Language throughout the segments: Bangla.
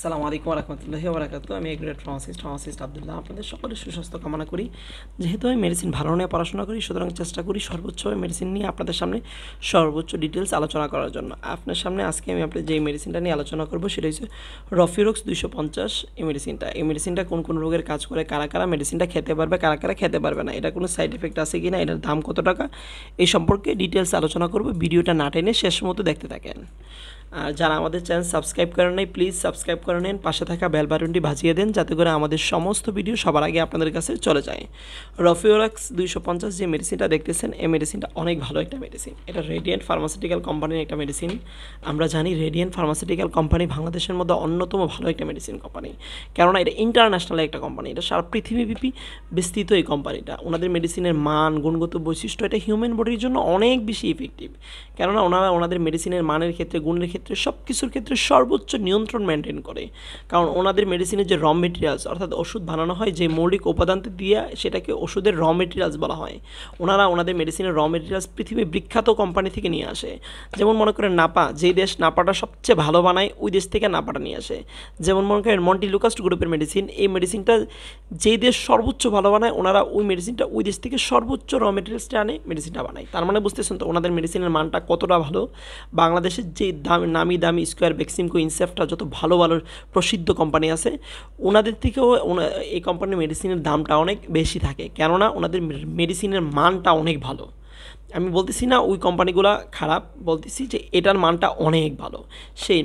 সালাম আলাইকুম রহমতুল্লাহি ওবরাকাত আমি এগ্রেড ফার্মাসিস্ট ফার্মাসিস্ট আবদুল্লাহ আপনাদের সকলের সুস্বাস্থ্য কামনা করি যেহেতু আমি মেডিসিন ভালো নিয়ে পড়াশোনা করি সুতরাং চেষ্টা করি সর্বোচ্চ মেডিসিন নিয়ে আপনাদের সামনে সর্বোচ্চ ডিটেলস আলোচনা করার জন্য আপনার সামনে আজকে আমি আপনাদের যে মেডিসিনটা নিয়ে আলোচনা করবো সেটা হচ্ছে রফিরক্স দুইশো পঞ্চাশ এই মেডিসিনটা এই মেডিসিনটা কোন কোন রোগের কাজ করে কারা কারা মেডিসিনটা খেতে পারবে কারা কারা খেতে পারবে না এটা কোনো সাইড এফেক্ট আছে কি না এটার দাম কত টাকা এই সম্পর্কে ডিটেলস আলোচনা করবো ভিডিওটা না টেনে শেষ মতো দেখতে থাকেন আর যারা আমাদের চ্যানেল সাবস্ক্রাইব করে নেই প্লিজ সাবস্ক্রাইব করে নেন পাশে থাকা বেল বাটনটি বাজিয়ে দেন যাতে করে আমাদের সমস্ত ভিডিও সবার আগে আপনাদের কাছে চলে যায় রফিওরাক্স দুইশো পঞ্চাশ যে মেডিসিনটা দেখতেছেন এই মেডিসিনটা অনেক ভালো একটা মেডিসিন এটা রেডিয়েন্ট ফার্মাসিউটিক্যাল কোম্পানির একটা মেডিসিন আমরা জানি রেডিয়েন্ট ফার্মাসিউটিক্যাল কোম্পানি বাংলাদেশের মধ্যে অন্যতম ভালো একটা মেডিসিন কোম্পানি কেননা এটা ইন্টারন্যাশনাল একটা কোম্পানি এটা সারা পৃথিবীব্যাপী বিস্তৃত এই কোম্পানিটা ওনাদের মেডিসিনের মান গুণগত বৈশিষ্ট্য এটা হিউম্যান বডির জন্য অনেক বেশি ইফেক্টিভ কেননা ওনারা ওনাদের মেডিসিনের মানের ক্ষেত্রে গুণের ক্ষেত্রে ক্ষেত্রে সব কিছুর ক্ষেত্রে সর্বোচ্চ নিয়ন্ত্রণ মেনটেন করে কারণ ওনাদের মেডিসিনের যে র মেটেরিয়ালস অর্থাৎ ওষুধ বানানো হয় যে মৌলিক উপাদানতে দিয়ে সেটাকে ওষুধের র মেটেরিয়ালস বলা হয় ওনারা ওনাদের মেডিসিনের র মেটেরিয়ালস পৃথিবীর বিখ্যাত কোম্পানি থেকে নিয়ে আসে যেমন মনে করেন নাপা যেই দেশ নাপাটা সবচেয়ে ভালো বানায় ওই দেশ থেকে নাপাটা নিয়ে আসে যেমন মনে করেন মন্টি লুকাস্ট গ্রুপের মেডিসিন এই মেডিসিনটা যেই দেশ সর্বোচ্চ ভালো বানায় ওনারা ওই মেডিসিনটা ওই দেশ থেকে সর্বোচ্চ র মেটেরিয়ালসটা আনে মেডিসিনটা বানায় তার মানে বুঝতেছেন তো ওনাদের মেডিসিনের মানটা কতটা ভালো বাংলাদেশের যে দাম নামি দামি স্কোয়ার বেক্সিমকো ইনসেফটা যত ভালো ভালো প্রসিদ্ধ কোম্পানি আছে ওনাদের থেকেও এই কোম্পানির মেডিসিনের দামটা অনেক বেশি থাকে কেননা ওনাদের মেডিসিনের মানটা অনেক ভালো আমি বলতেছি না ওই কোম্পানিগুলো খারাপ বলতেছি যে এটার মানটা অনেক ভালো সেই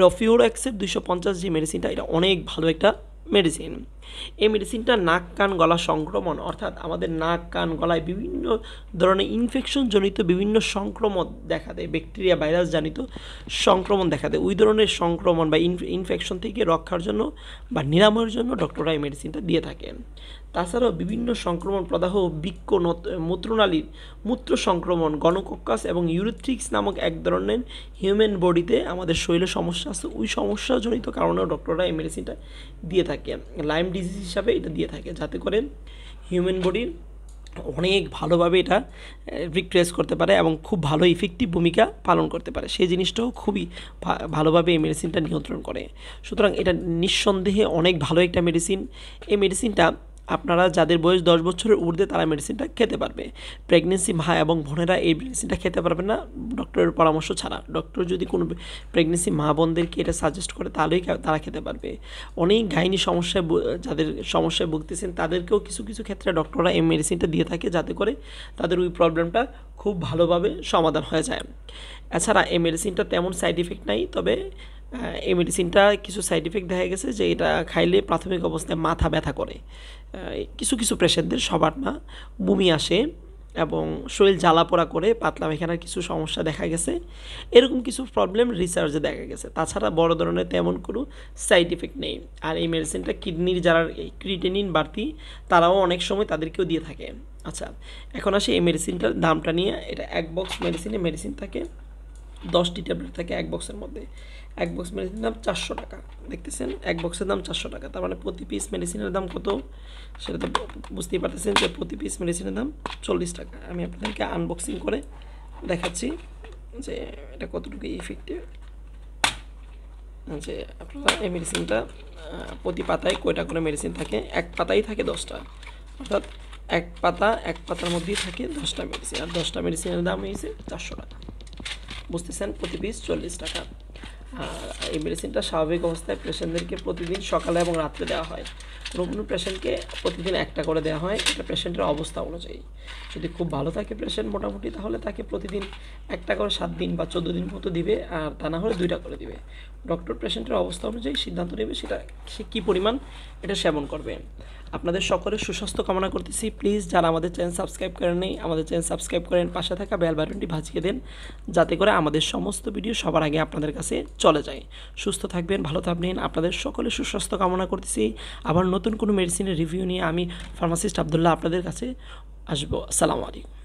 রফিওর এক্সের দুশো পঞ্চাশ যে মেডিসিনটা এটা অনেক ভালো একটা মেডিসিন এই মেডিসিনটা নাক কান গলা সংক্রমণ অর্থাৎ আমাদের নাক কান গলায় বিভিন্ন ধরনের ইনফেকশন জনিত বিভিন্ন সংক্রমণ দেখা দেয় ব্যাকটেরিয়া ভাইরাস জনিত সংক্রমণ দেখা দেয় ওই ধরনের সংক্রমণ বা ইনফেকশন থেকে রক্ষার জন্য বা নিরাময়ের জন্য ডক্টররা এই মেডিসিনটা দিয়ে থাকেন তাছাড়াও বিভিন্ন সংক্রমণ প্রদাহ বৃক্ষ মূত্রনালীর মূত্র সংক্রমণ গণকক্কাস এবং ইউরিথ্রিক্স নামক এক ধরনের হিউম্যান বডিতে আমাদের শরীরে সমস্যা আছে ওই সমস্যাজনিত কারণেও ডক্টররা এই মেডিসিনটা দিয়ে থাকে লাইম ডিজিজ হিসাবে এটা দিয়ে থাকে যাতে করে হিউম্যান বডির অনেক ভালোভাবে এটা রিক্রেস করতে পারে এবং খুব ভালো ইফেক্টিভ ভূমিকা পালন করতে পারে সেই জিনিসটাও খুবই ভালোভাবে এই মেডিসিনটা নিয়ন্ত্রণ করে সুতরাং এটা নিঃসন্দেহে অনেক ভালো একটা মেডিসিন এই মেডিসিনটা আপনারা যাদের বয়স দশ বছরের ঊর্ধ্বে তারা মেডিসিনটা খেতে পারবে প্রেগনেন্সি মা এবং বোনেরা এই মেডিসিনটা খেতে পারবে না ডক্টরের পরামর্শ ছাড়া ডক্টর যদি কোনো প্রেগনেন্সি মা বোনদেরকে এটা সাজেস্ট করে তাহলেই তারা খেতে পারবে অনেক গাইনি সমস্যায় যাদের সমস্যায় ভুগতেছেন তাদেরকেও কিছু কিছু ক্ষেত্রে ডক্টররা এই মেডিসিনটা দিয়ে থাকে যাতে করে তাদের ওই প্রবলেমটা খুব ভালোভাবে সমাধান হয়ে যায় এছাড়া এই মেডিসিনটা তেমন সাইড ইফেক্ট নাই তবে এই মেডিসিনটা কিছু সাইড ইফেক্ট দেখা গেছে যে এটা খাইলে প্রাথমিক অবস্থায় মাথা ব্যথা করে কিছু কিছু পেশেন্টদের সবার না বমি আসে এবং শরীর জ্বালাপোড়া করে পাতলা পায়খানার কিছু সমস্যা দেখা গেছে এরকম কিছু প্রবলেম রিসার্চে দেখা গেছে তাছাড়া বড় ধরনের তেমন কোনো সাইড ইফেক্ট নেই আর এই মেডিসিনটা কিডনির যারা ক্রিটেনিন বাড়তি তারাও অনেক সময় তাদেরকেও দিয়ে থাকে আচ্ছা এখন আসে এই মেডিসিনটার দামটা নিয়ে এটা এক বক্স মেডিসিনে মেডিসিন থাকে দশটি ট্যাবলেট থাকে এক বক্সের মধ্যে এক বক্স মেডিসিনের দাম চারশো টাকা দেখতেছেন এক বক্সের দাম চারশো টাকা তার মানে প্রতি পিস মেডিসিনের দাম কত সেটা তো বুঝতেই পারতেছেন যে প্রতি পিস মেডিসিনের দাম চল্লিশ টাকা আমি আপনাদেরকে আনবক্সিং করে দেখাচ্ছি যে এটা কতটুকু ইফেক্টিভ যে আপনারা এই মেডিসিনটা প্রতি পাতায় কয়টা করে মেডিসিন থাকে এক পাতাই থাকে দশটা অর্থাৎ এক পাতা এক পাতার মধ্যেই থাকে দশটা মেডিসিন আর দশটা মেডিসিনের দাম হয়েছে চারশো টাকা বুঝতেছেন প্রতি পিস চল্লিশ টাকা আর এই মেডিসিনটা স্বাভাবিক অবস্থায় পেশেন্টদেরকে প্রতিদিন সকালে এবং রাত্রে দেওয়া হয় কোনো কোনো পেশেন্টকে প্রতিদিন একটা করে দেওয়া হয় এটা পেশেন্টের অবস্থা অনুযায়ী যদি খুব ভালো থাকে পেশেন্ট মোটামুটি তাহলে তাকে প্রতিদিন একটা করে সাত দিন বা চোদ্দো দিন মতো দিবে আর তা না হলে দুইটা করে দিবে ডক্টর পেশেন্টের অবস্থা অনুযায়ী সিদ্ধান্ত নেবে সেটা সে কী পরিমাণ এটা সেবন করবে আপনাদের সকলের সুস্বাস্থ্য কামনা করতেছি প্লিজ যারা আমাদের চ্যানেল সাবস্ক্রাইব করেন নেই আমাদের চ্যানেল সাবস্ক্রাইব করেন পাশে থাকা বেল বাটনটি ভাজিয়ে দেন যাতে করে আমাদের সমস্ত ভিডিও সবার আগে আপনাদের কাছে চলে যায় সুস্থ থাকবেন ভালো থাকবেন আপনাদের সকলের সুস্বাস্থ্য কামনা করতেছি আবার নতুন কোনো মেডিসিনের রিভিউ নিয়ে আমি ফার্মাসিস্ট আবদুল্লাহ আপনাদের কাছে আসবো আসসালামু আলাইকুম